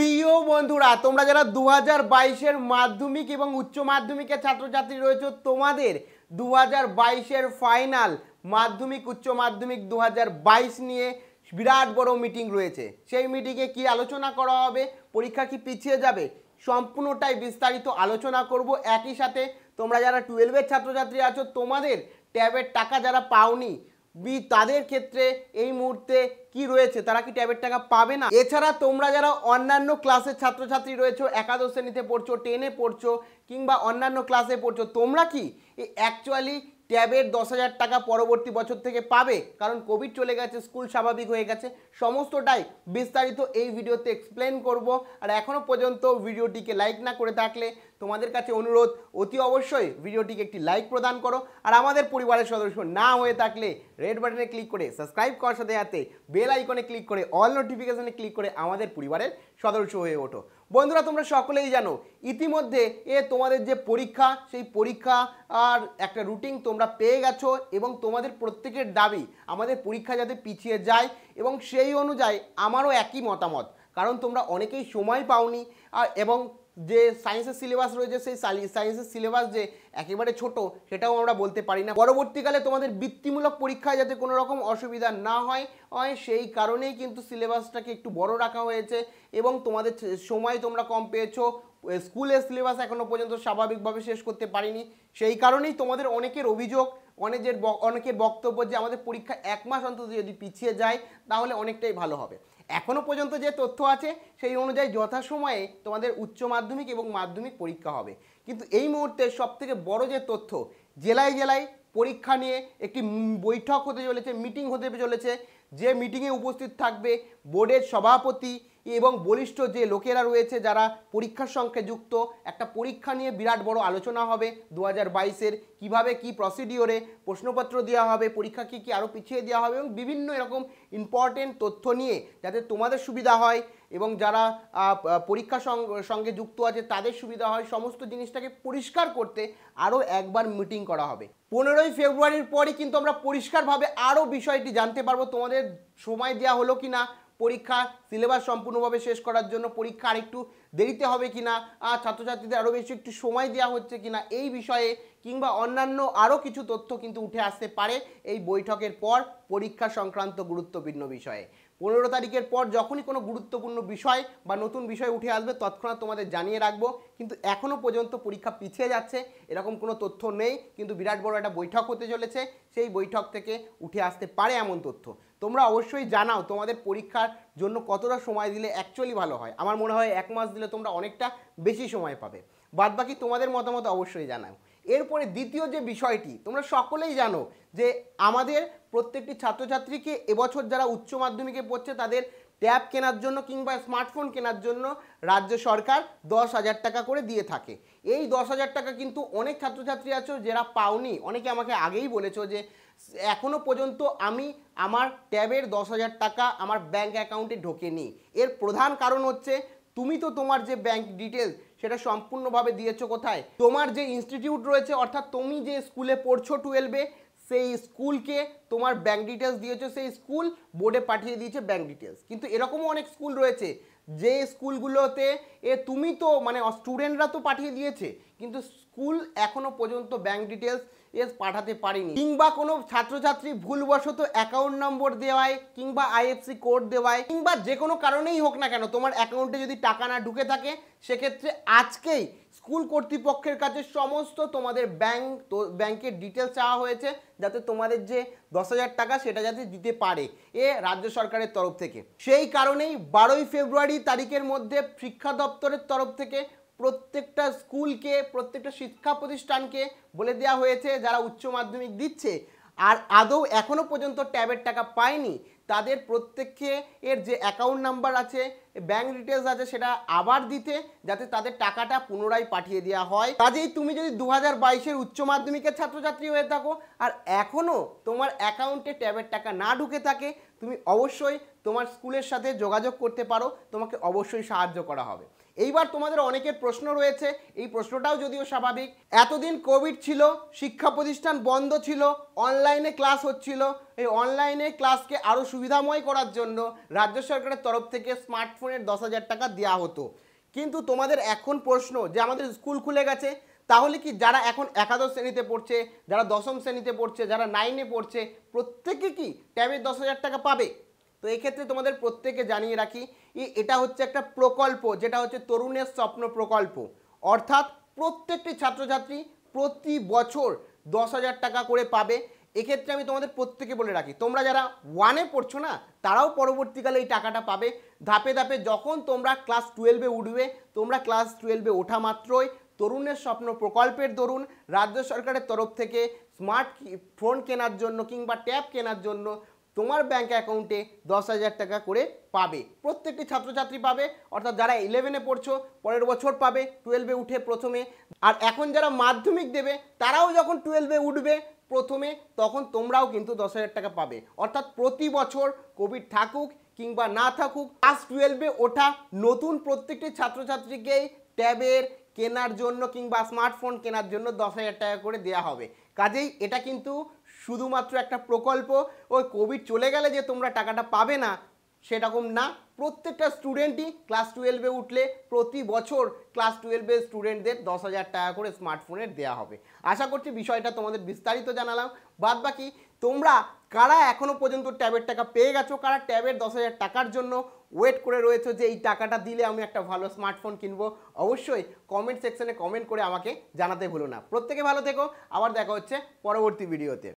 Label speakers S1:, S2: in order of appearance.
S1: প্রিয় বন্ধুরা তোমরা যারা দু হাজার বাইশের মাধ্যমিক এবং উচ্চ মাধ্যমিকের ছাত্রছাত্রী রয়েছে তোমাদের দু হাজার বাইশের ফাইনাল মাধ্যমিক উচ্চ মাধ্যমিক দু হাজার বাইশ নিয়ে বিরাট বড় মিটিং রয়েছে সেই মিটিংয়ে কি আলোচনা করা হবে পরীক্ষা কি পিছিয়ে যাবে সম্পূর্ণটাই বিস্তারিত আলোচনা করব একই সাথে তোমরা যারা টুয়েলভের ছাত্রছাত্রী আছো তোমাদের ট্যাবের টাকা যারা পাওনি বি তাদের ক্ষেত্রে এই মুহূর্তে কি রয়েছে তারা কি ট্যাবের টাকা পাবে না এছাড়া তোমরা যারা অন্যান্য ক্লাসের ছাত্রছাত্রী রয়েছে একাদশ শ্রেণীতে পড়ছো টেনে পড়ছো কিংবা অন্যান্য ক্লাসে পড়ছো তোমরা কি অ্যাকচুয়ালি ট্যাবের দশ হাজার টাকা পরবর্তী বছর থেকে পাবে কারণ কোভিড চলে গেছে স্কুল স্বাভাবিক হয়ে গেছে সমস্তটাই বিস্তারিত এই ভিডিওতে এক্সপ্লেন করব আর এখনও পর্যন্ত ভিডিওটিকে লাইক না করে থাকলে তোমাদের কাছে অনুরোধ অতি অবশ্যই ভিডিওটিকে একটি লাইক প্রদান করো আর আমাদের পরিবারের সদস্য না হয়ে থাকলে রেড বাটনে ক্লিক করে সাবস্ক্রাইব করার সাথে সাথে বেল আইকনে ক্লিক করে অল নোটিফিকেশানে ক্লিক করে আমাদের পরিবারের সদস্য হয়ে ওঠো বন্ধুরা তোমরা সকলেই জানো ইতিমধ্যে এ তোমাদের যে পরীক্ষা সেই পরীক্ষা আর একটা রুটিন তোমরা পেয়ে গেছো এবং তোমাদের প্রত্যেকের দাবি আমাদের পরীক্ষা যাতে পিছিয়ে যায় এবং সেই অনুযায়ী আমারও একই মতামত কারণ তোমরা অনেকেই সময় পাওনি এবং যে সায়েন্সের সিলেবাস রয়েছে সেই সায়েন্সের সিলেবাস যে একেবারে ছোট সেটাও আমরা বলতে পারি না পরবর্তীকালে তোমাদের বৃত্তিমূলক পরীক্ষায় যাতে কোনো রকম অসুবিধা না হয় হয় সেই কারণেই কিন্তু সিলেবাসটাকে একটু বড় রাখা হয়েছে এবং তোমাদের সময় তোমরা কম পেয়েছো স্কুলের সিলেবাস এখনও পর্যন্ত স্বাভাবিকভাবে শেষ করতে পারিনি সেই কারণেই তোমাদের অনেকের অভিযোগ অনেকের অনেকের বক্তব্য যে আমাদের পরীক্ষা এক মাস অন্তত যদি পিছিয়ে যায় তাহলে অনেকটাই ভালো হবে এখনও পর্যন্ত যে তথ্য আছে সেই অনুযায়ী যথাসময়ে তোমাদের উচ্চ মাধ্যমিক এবং মাধ্যমিক পরীক্ষা হবে কিন্তু এই মুহূর্তে সবথেকে বড় যে তথ্য জেলায় জেলায় পরীক্ষা নিয়ে একটি বৈঠক হতে চলেছে মিটিং হতে চলেছে যে মিটিংয়ে উপস্থিত থাকবে বোর্ডের সভাপতি এবং বলিষ্ঠ যে লোকেরা রয়েছে যারা পরীক্ষার সঙ্গে যুক্ত একটা পরীক্ষা নিয়ে বিরাট বড় আলোচনা হবে দু হাজার বাইশের কীভাবে কী প্রসিডিওরে প্রশ্নপত্র দেওয়া হবে পরীক্ষা কী কী আরও পিছিয়ে দেওয়া হবে এবং বিভিন্ন এরকম ইম্পর্টেন্ট তথ্য নিয়ে যাতে তোমাদের সুবিধা হয় এবং যারা পরীক্ষা সঙ্গে যুক্ত আছে তাদের সুবিধা হয় সমস্ত জিনিসটাকে পরিষ্কার করতে আরও একবার মিটিং করা হবে পনেরোই ফেব্রুয়ারির পরই কিন্তু আমরা পরিষ্কারভাবে আরও বিষয়টি জানতে পারবো তোমাদের সময় দেওয়া হলো কি না পরীক্ষা সিলেবাস সম্পূর্ণভাবে শেষ করার জন্য পরীক্ষা আরেকটু দেরিতে হবে কিনা ছাত্রছাত্রীদের আরও বেশি একটু সময় দেওয়া হচ্ছে কিনা এই বিষয়ে কিংবা অন্যান্য আরও কিছু তথ্য কিন্তু উঠে আসতে পারে এই বৈঠকের পর পরীক্ষা সংক্রান্ত গুরুত্বপূর্ণ বিষয়ে পনেরো তারিখের পর যখনই কোনো গুরুত্বপূর্ণ বিষয় বা নতুন বিষয় উঠে আসবে তৎক্ষণাৎ তোমাদের জানিয়ে রাখবো কিন্তু এখনও পর্যন্ত পরীক্ষা পিছিয়ে যাচ্ছে এরকম কোনো তথ্য নেই কিন্তু বিরাট বড় একটা বৈঠক হতে চলেছে সেই বৈঠক থেকে উঠে আসতে পারে এমন তথ্য তোমরা অবশ্যই জানাও তোমাদের পরীক্ষার জন্য কতটা সময় দিলে অ্যাকচুয়ালি ভালো হয় আমার মনে হয় এক মাস দিলে তোমরা অনেকটা বেশি সময় পাবে বাদবাকি তোমাদের মতামত অবশ্যই জানাও এরপরে দ্বিতীয় যে বিষয়টি তোমরা সকলেই জানো যে আমাদের প্রত্যেকটি ছাত্রছাত্রীকে এবছর যারা উচ্চ মাধ্যমিকে পড়ছে তাদের ট্যাব কেনার জন্য কিংবা স্মার্টফোন কেনার জন্য রাজ্য সরকার দশ হাজার টাকা করে দিয়ে থাকে এই দশ হাজার টাকা কিন্তু অনেক ছাত্রছাত্রী আছো যারা পাওনি অনেকে আমাকে আগেই বলেছো যে এখনো পর্যন্ত আমি আমার ট্যাবের দশ হাজার টাকা আমার ব্যাঙ্ক অ্যাকাউন্টে ঢোকেনি এর প্রধান কারণ হচ্ছে তুমি তো তোমার যে ব্যাঙ্ক ডিটেলস সেটা সম্পূর্ণভাবে দিয়েছো কোথায় তোমার যে ইনস্টিটিউট রয়েছে অর্থাৎ তুমি যে স্কুলে পড়ছো টুয়েলভে সেই স্কুলকে তোমার ব্যাঙ্ক ডিটেলস দিয়েছো সেই স্কুল বোর্ডে পাঠিয়ে দিয়েছে ব্যাঙ্ক ডিটেলস কিন্তু এরকমও অনেক স্কুল রয়েছে যে স্কুলগুলোতে এ তুমি তো মানে স্টুডেন্টরা তো পাঠিয়ে দিয়েছে কিন্তু স্কুল এখনও পর্যন্ত ব্যাঙ্ক ডিটেলস এ পাঠাতে পারেনি কিংবা কোনো ছাত্রছাত্রী ভুলবশত অ্যাকাউন্ট নম্বর দেওয়ায় কিংবা আইএফসি কোড দেওয়ায় কিংবা যে কোনো কারণেই হোক না কেন তোমার অ্যাকাউন্টে যদি টাকা না ঢুকে থাকে সেক্ষেত্রে আজকেই স্কুল কর্তৃপক্ষের কাছে সমস্ত তোমাদের ব্যাংক তো ব্যাংকের ডিটেলস চাওয়া হয়েছে যাতে তোমাদের যে দশ হাজার টাকা সেটা যাতে দিতে পারে এ রাজ্য সরকারের তরফ থেকে সেই কারণেই বারোই ফেব্রুয়ারি তারিখের মধ্যে শিক্ষা দপ্তরের তরফ থেকে প্রত্যেকটা স্কুলকে প্রত্যেকটা শিক্ষা প্রতিষ্ঠানকে বলে দেওয়া হয়েছে যারা উচ্চ মাধ্যমিক দিচ্ছে আর আদৌ এখনও পর্যন্ত ট্যাবের টাকা পায়নি তাদের প্রত্যেককে এর যে অ্যাকাউন্ট নাম্বার আছে ব্যাঙ্ক ডিটেলস আছে সেটা আবার দিতে যাতে তাদের টাকাটা পুনরায় পাঠিয়ে দেওয়া হয় কাজেই তুমি যদি দু হাজার বাইশের উচ্চ মাধ্যমিকের ছাত্রছাত্রী হয়ে থাকো আর এখনও তোমার অ্যাকাউন্টে ট্যাবের টাকা না ঢুকে থাকে তুমি অবশ্যই তোমার স্কুলের সাথে যোগাযোগ করতে পারো তোমাকে অবশ্যই সাহায্য করা হবে এইবার তোমাদের অনেকের প্রশ্ন রয়েছে এই প্রশ্নটাও যদিও স্বাভাবিক এতদিন কোভিড ছিল শিক্ষা প্রতিষ্ঠান বন্ধ ছিল অনলাইনে ক্লাস হচ্ছিল এই অনলাইনে ক্লাসকে আরও সুবিধাময় করার জন্য রাজ্য সরকারের তরফ থেকে স্মার্টফোনের দশ হাজার টাকা দেওয়া হতো কিন্তু তোমাদের এখন প্রশ্ন যে আমাদের স্কুল খুলে গেছে তাহলে কি যারা এখন একাদশ শ্রেণীতে পড়ছে যারা দশম শ্রেণীতে পড়ছে যারা নাইনে পড়ছে প্রত্যেকে কি ট্যাবের দশ হাজার টাকা পাবে তো এক্ষেত্রে তোমাদের প্রত্যেকে জানিয়ে রাখি এটা হচ্ছে একটা প্রকল্প যেটা হচ্ছে তরুণের স্বপ্ন প্রকল্প অর্থাৎ প্রত্যেকটি ছাত্রছাত্রী প্রতি বছর দশ হাজার টাকা করে পাবে এক্ষেত্রে আমি তোমাদের প্রত্যেকে বলে রাখি তোমরা যারা ওয়ানে পড়ছো না তারাও পরবর্তীকালে এই টাকাটা পাবে ধাপে ধাপে যখন তোমরা ক্লাস টুয়েলভে উঠবে তোমরা ক্লাস টুয়েলভে ওঠা মাত্রই তরুণের স্বপ্ন প্রকল্পের দরুন রাজ্য সরকারের তরফ থেকে স্মার্ট ফোন কেনার জন্য কিংবা ট্যাব কেনার জন্য তোমার ব্যাঙ্ক অ্যাকাউন্টে দশ হাজার টাকা করে পাবে প্রত্যেকটি ছাত্রছাত্রী পাবে অর্থাৎ যারা ইলেভেনে পড়ছো পরের বছর পাবে টুয়েলভে উঠে প্রথমে আর এখন যারা মাধ্যমিক দেবে তারাও যখন টুয়েলভে উঠবে প্রথমে তখন তোমরাও কিন্তু দশ হাজার টাকা পাবে অর্থাৎ প্রতি বছর কোভিড থাকুক কিংবা না থাকুক ক্লাস টুয়েলভে ওঠা নতুন প্রত্যেকটি ছাত্রছাত্রীকেই ট্যাবের কেনার জন্য কিংবা স্মার্টফোন কেনার জন্য দশ হাজার টাকা করে দেওয়া হবে কাজেই এটা কিন্তু শুধুমাত্র একটা প্রকল্প ওই কোভিড চলে গেলে যে তোমরা টাকাটা পাবে না সেরকম না প্রত্যেকটা স্টুডেন্টই ক্লাস টুয়েলভে উঠলে প্রতি বছর ক্লাস টুয়েলভের স্টুডেন্টদের দশ হাজার টাকা করে স্মার্টফোনের দেওয়া হবে আশা করছি বিষয়টা তোমাদের বিস্তারিত জানালাম বাদ বাকি তোমরা কারা এখনও পর্যন্ত ট্যাবের টাকা পেয়ে গেছো কারা ট্যাবের দশ হাজার টাকার জন্য ওয়েট করে রয়েছে যে এই টাকাটা দিলে আমি একটা ভালো স্মার্টফোন কিনবো অবশ্যই কমেন্ট সেকশনে কমেন্ট করে আমাকে জানাতে ভুলো না প্রত্যেকে ভালো থেকো আবার দেখা হচ্ছে পরবর্তী ভিডিওতে